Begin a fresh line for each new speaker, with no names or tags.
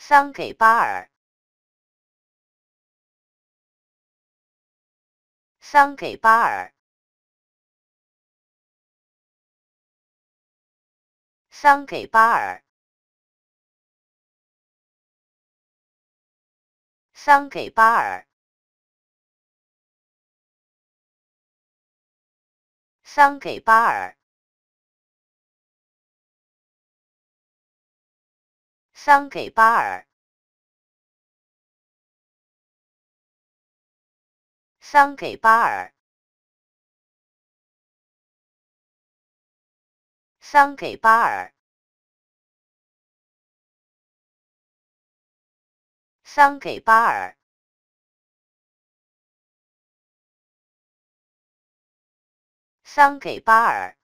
桑给巴尔，桑给巴尔，桑给巴尔，桑给巴尔，桑给巴尔。桑给巴尔，桑给巴尔，桑给巴尔，桑给巴尔，桑给巴尔。